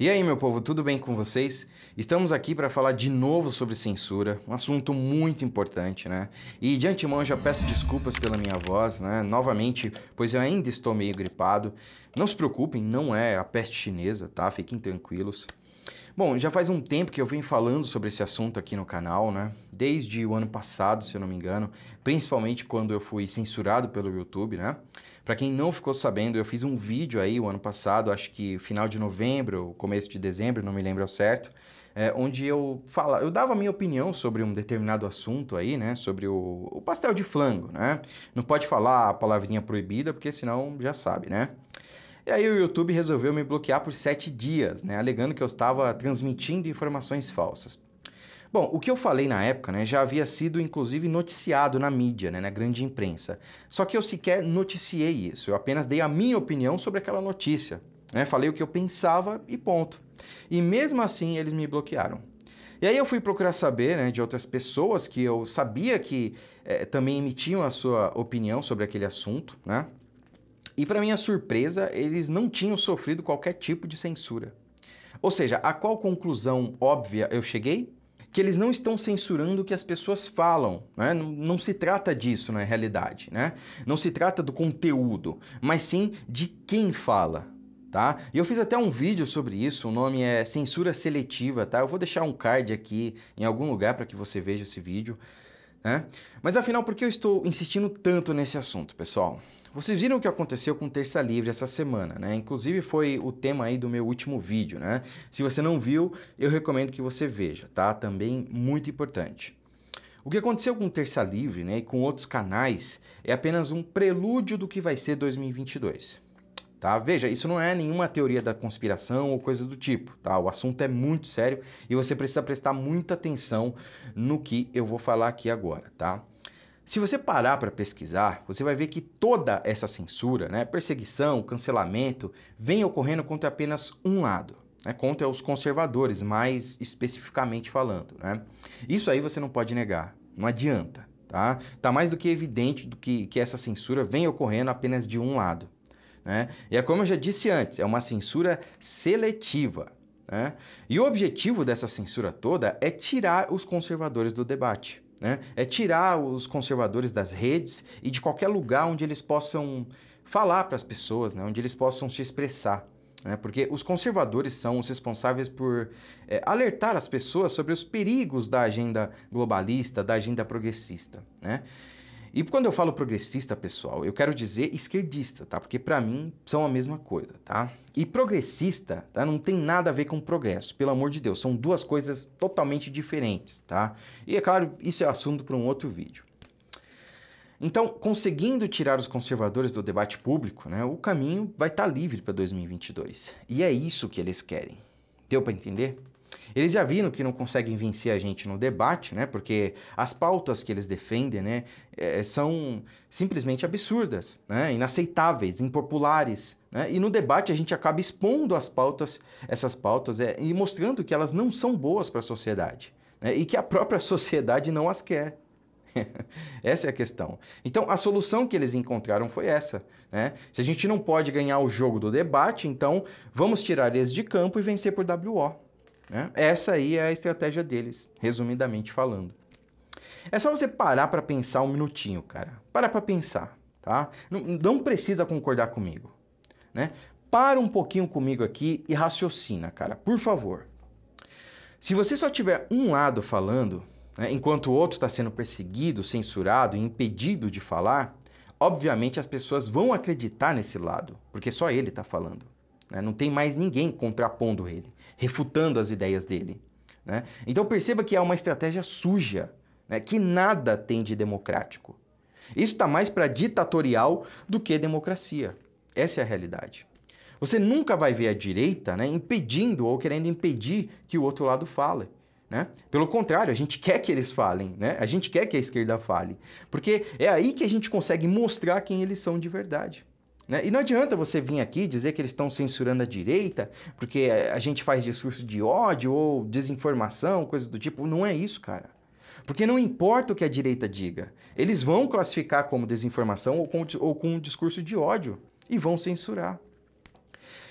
E aí, meu povo, tudo bem com vocês? Estamos aqui para falar de novo sobre censura, um assunto muito importante, né? E de antemão já peço desculpas pela minha voz, né? Novamente, pois eu ainda estou meio gripado. Não se preocupem, não é a peste chinesa, tá? Fiquem tranquilos. Bom, já faz um tempo que eu venho falando sobre esse assunto aqui no canal, né? Desde o ano passado, se eu não me engano, principalmente quando eu fui censurado pelo YouTube, né? Para quem não ficou sabendo, eu fiz um vídeo aí o ano passado, acho que final de novembro, começo de dezembro, não me lembro ao certo, é, onde eu fala, eu dava a minha opinião sobre um determinado assunto aí, né? Sobre o, o pastel de flango, né? Não pode falar a palavrinha proibida, porque senão já sabe, né? E aí o YouTube resolveu me bloquear por sete dias, né, alegando que eu estava transmitindo informações falsas. Bom, o que eu falei na época né, já havia sido inclusive noticiado na mídia, né, na grande imprensa. Só que eu sequer noticiei isso, eu apenas dei a minha opinião sobre aquela notícia. Né? Falei o que eu pensava e ponto. E mesmo assim eles me bloquearam. E aí eu fui procurar saber né, de outras pessoas que eu sabia que eh, também emitiam a sua opinião sobre aquele assunto, né? E para minha surpresa, eles não tinham sofrido qualquer tipo de censura. Ou seja, a qual conclusão óbvia eu cheguei? Que eles não estão censurando o que as pessoas falam. Né? Não, não se trata disso na realidade. Né? Não se trata do conteúdo, mas sim de quem fala. Tá? E eu fiz até um vídeo sobre isso, o nome é Censura Seletiva, tá? Eu vou deixar um card aqui em algum lugar para que você veja esse vídeo. Né? Mas afinal, por que eu estou insistindo tanto nesse assunto, pessoal? Vocês viram o que aconteceu com Terça Livre essa semana, né? Inclusive foi o tema aí do meu último vídeo, né? Se você não viu, eu recomendo que você veja, tá? Também muito importante. O que aconteceu com Terça Livre né, e com outros canais é apenas um prelúdio do que vai ser 2022. Tá? Veja, isso não é nenhuma teoria da conspiração ou coisa do tipo. Tá? O assunto é muito sério e você precisa prestar muita atenção no que eu vou falar aqui agora. Tá? Se você parar para pesquisar, você vai ver que toda essa censura, né, perseguição, cancelamento, vem ocorrendo contra apenas um lado. Né, contra os conservadores, mais especificamente falando. Né? Isso aí você não pode negar, não adianta. Tá? tá mais do que evidente do que, que essa censura vem ocorrendo apenas de um lado. Né? E é como eu já disse antes, é uma censura seletiva. Né? E o objetivo dessa censura toda é tirar os conservadores do debate. Né? É tirar os conservadores das redes e de qualquer lugar onde eles possam falar para as pessoas, né? onde eles possam se expressar. Né? Porque os conservadores são os responsáveis por é, alertar as pessoas sobre os perigos da agenda globalista, da agenda progressista. Né? E quando eu falo progressista, pessoal, eu quero dizer esquerdista, tá? Porque para mim são a mesma coisa, tá? E progressista, tá? Não tem nada a ver com progresso, pelo amor de Deus, são duas coisas totalmente diferentes, tá? E é claro, isso é assunto para um outro vídeo. Então, conseguindo tirar os conservadores do debate público, né, o caminho vai estar tá livre para 2022. E é isso que eles querem. Deu para entender? Eles já viram que não conseguem vencer a gente no debate, né? Porque as pautas que eles defendem, né, é, é, são simplesmente absurdas, né? Inaceitáveis, impopulares, né? E no debate a gente acaba expondo as pautas, essas pautas, é, e mostrando que elas não são boas para a sociedade né? e que a própria sociedade não as quer. essa é a questão. Então, a solução que eles encontraram foi essa. Né? Se a gente não pode ganhar o jogo do debate, então vamos tirar eles de campo e vencer por WO. Né? Essa aí é a estratégia deles, resumidamente falando. É só você parar para pensar um minutinho, cara. Para para pensar, tá? Não, não, precisa concordar comigo, né? Para um pouquinho comigo aqui e raciocina, cara, por favor. Se você só tiver um lado falando, né, enquanto o outro está sendo perseguido, censurado e impedido de falar, obviamente as pessoas vão acreditar nesse lado, porque só ele está falando. Né? Não tem mais ninguém contrapondo ele, refutando as ideias dele. Né? Então perceba que é uma estratégia suja, né? que nada tem de democrático. Isso está mais para ditatorial do que democracia. Essa é a realidade. Você nunca vai ver a direita né, impedindo ou querendo impedir que o outro lado fale. Né? Pelo contrário, a gente quer que eles falem, né? a gente quer que a esquerda fale, porque é aí que a gente consegue mostrar quem eles são de verdade. Né? E não adianta você vir aqui dizer que eles estão censurando a direita, porque a gente faz discurso de ódio ou desinformação, coisas do tipo. Não é isso, cara. Porque não importa o que a direita diga, eles vão classificar como desinformação ou com, ou com um discurso de ódio e vão censurar.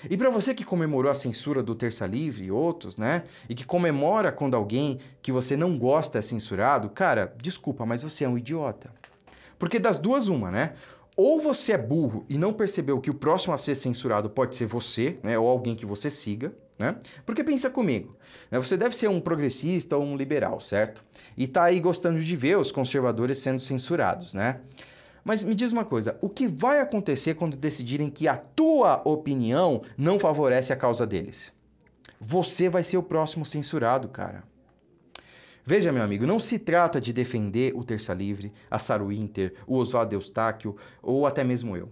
E para você que comemorou a censura do Terça Livre e outros, né? E que comemora quando alguém que você não gosta é censurado, cara, desculpa, mas você é um idiota. Porque das duas, uma, né? ou você é burro e não percebeu que o próximo a ser censurado pode ser você, né, ou alguém que você siga, né? Porque pensa comigo, né, você deve ser um progressista ou um liberal, certo? E tá aí gostando de ver os conservadores sendo censurados, né? Mas me diz uma coisa, o que vai acontecer quando decidirem que a tua opinião não favorece a causa deles? Você vai ser o próximo censurado, cara. Veja, meu amigo, não se trata de defender o Terça Livre, a Saru Inter, o Oswaldo Eustáquio ou até mesmo eu.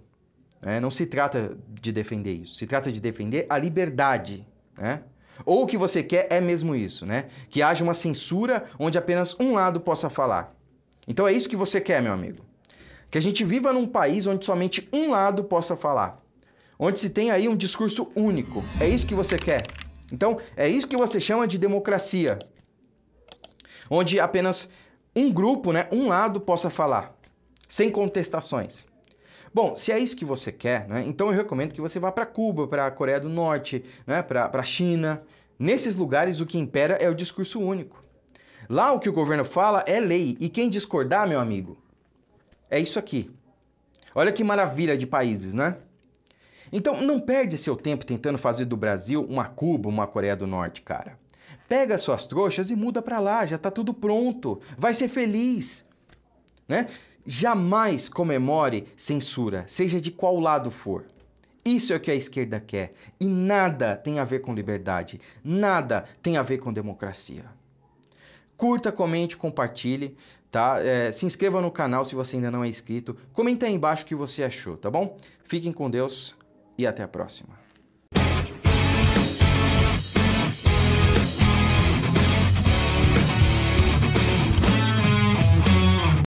Né? Não se trata de defender isso. Se trata de defender a liberdade. Né? Ou o que você quer é mesmo isso, né? Que haja uma censura onde apenas um lado possa falar. Então é isso que você quer, meu amigo. Que a gente viva num país onde somente um lado possa falar. Onde se tem aí um discurso único. É isso que você quer. Então, é isso que você chama de democracia onde apenas um grupo, né, um lado possa falar, sem contestações. Bom, se é isso que você quer, né, então eu recomendo que você vá para Cuba, para a Coreia do Norte, né, para a China. Nesses lugares, o que impera é o discurso único. Lá, o que o governo fala é lei, e quem discordar, meu amigo, é isso aqui. Olha que maravilha de países, né? Então, não perde seu tempo tentando fazer do Brasil uma Cuba, uma Coreia do Norte, cara. Pega suas trouxas e muda para lá, já está tudo pronto. Vai ser feliz. Né? Jamais comemore censura, seja de qual lado for. Isso é o que a esquerda quer. E nada tem a ver com liberdade, nada tem a ver com democracia. Curta, comente, compartilhe, tá? É, se inscreva no canal se você ainda não é inscrito. Comenta aí embaixo o que você achou, tá bom? Fiquem com Deus e até a próxima.